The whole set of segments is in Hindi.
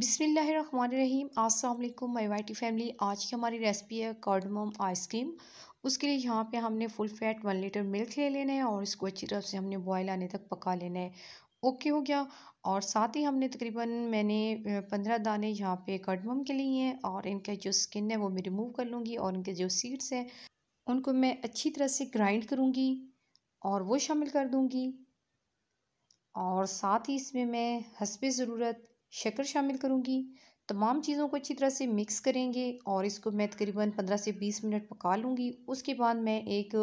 बिसमीम असल माई वाइटी फैमिली आज की हमारी रेसिपी है कार्डमम आइसक्रीम उसके लिए यहाँ पे हमने full fat one litre milk ले लेना है और इसको अच्छी तरह से हमने बॉयल आने तक पका लेना है ओके हो गया और साथ ही हमने तकरीबन मैंने पंद्रह दाने यहाँ पे कार्डमम के लिए हैं और इनका जो स्किन है वो मैं रिमूव कर लूँगी और इनके जो सीड्स हैं उनको मैं अच्छी तरह से ग्राइंड करूँगी और वो शामिल कर दूँगी और साथ ही इसमें मैं हसब ज़रूरत शक्कर शामिल करूँगी तमाम चीज़ों को अच्छी तरह से मिक्स करेंगे और इसको मैं तकरीबन पंद्रह से बीस मिनट पका लूँगी उसके बाद मैं एक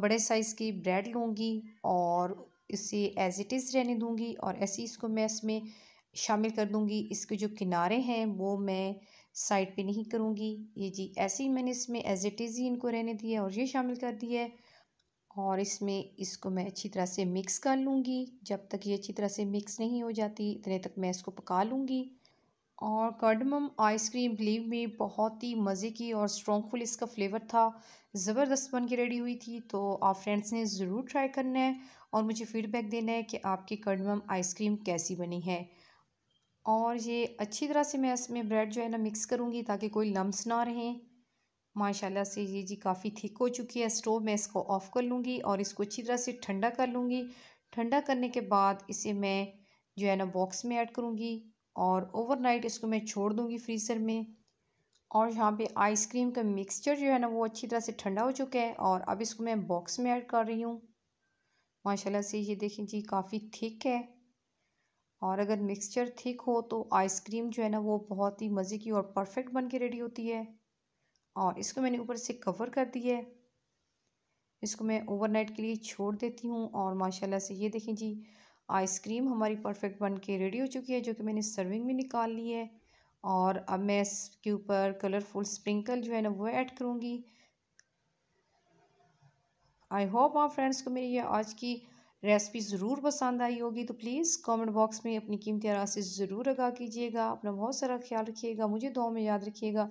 बड़े साइज़ की ब्रेड लूँगी और इसे एज़ इट इज़ रहने दूँगी और ऐसे इसको मैं इसमें शामिल कर दूँगी इसके जो किनारे हैं वो मैं साइड पे नहीं करूँगी ये जी ऐसे ही मैंने इसमें एज़ इट इज़ ही इनको रहने दिया और ये शामिल कर दिया है और इसमें इसको मैं अच्छी तरह से मिक्स कर लूँगी जब तक ये अच्छी तरह से मिक्स नहीं हो जाती इतने तक मैं इसको पका लूँगी और कार्डमम आइसक्रीम बिलीव में बहुत ही मज़े की और स्ट्रॉन्गफुल इसका फ्लेवर था ज़बरदस्त बन के रेडी हुई थी तो आप फ्रेंड्स ने ज़रूर ट्राई करना है और मुझे फीडबैक देना है कि आपकी कार्डमम आइसक्रीम कैसी बनी है और ये अच्छी तरह से मैं इसमें ब्रेड जो है ना मिक्स करूँगी ताकि कोई लम्स ना रहें माशाल्लाह से ये जी काफ़ी थिक हो चुकी है स्टोव में इसको ऑफ़ कर लूँगी और इसको अच्छी तरह से ठंडा कर लूँगी ठंडा करने के बाद इसे मैं जो है ना बॉक्स में ऐड करूँगी और ओवरनाइट इसको मैं छोड़ दूँगी फ्रीज़र में और यहाँ पे आइसक्रीम का मिक्सचर जो है ना वो अच्छी तरह से ठंडा हो चुका है और अब इसको मैं बॉक्स में ऐड कर रही हूँ माशाल्लाह से ये देखें जी काफ़ी थिक है और अगर मिक्सचर थिक हो तो आइसक्रीम जो है ना वो बहुत ही मज़े की और परफेक्ट बन के रेडी होती है और इसको मैंने ऊपर से कवर कर दिया है इसको मैं ओवरनाइट के लिए छोड़ देती हूँ और माशाल्लाह से ये देखें जी आइसक्रीम हमारी परफेक्ट बन के रेडी हो चुकी है जो कि मैंने सर्विंग में निकाल ली है और अब मैं इसके ऊपर कलरफुल स्प्रिंकल जो है ना वो ऐड करूँगी आई होप आप फ्रेंड्स को मेरी ये आज की रेसिपी ज़रूर पसंद आई होगी तो प्लीज़ कमेंट बॉक्स में अपनी कीमती राशि ज़रूर आगा कीजिएगा अपना बहुत सारा ख्याल रखिएगा मुझे दो में याद रखिएगा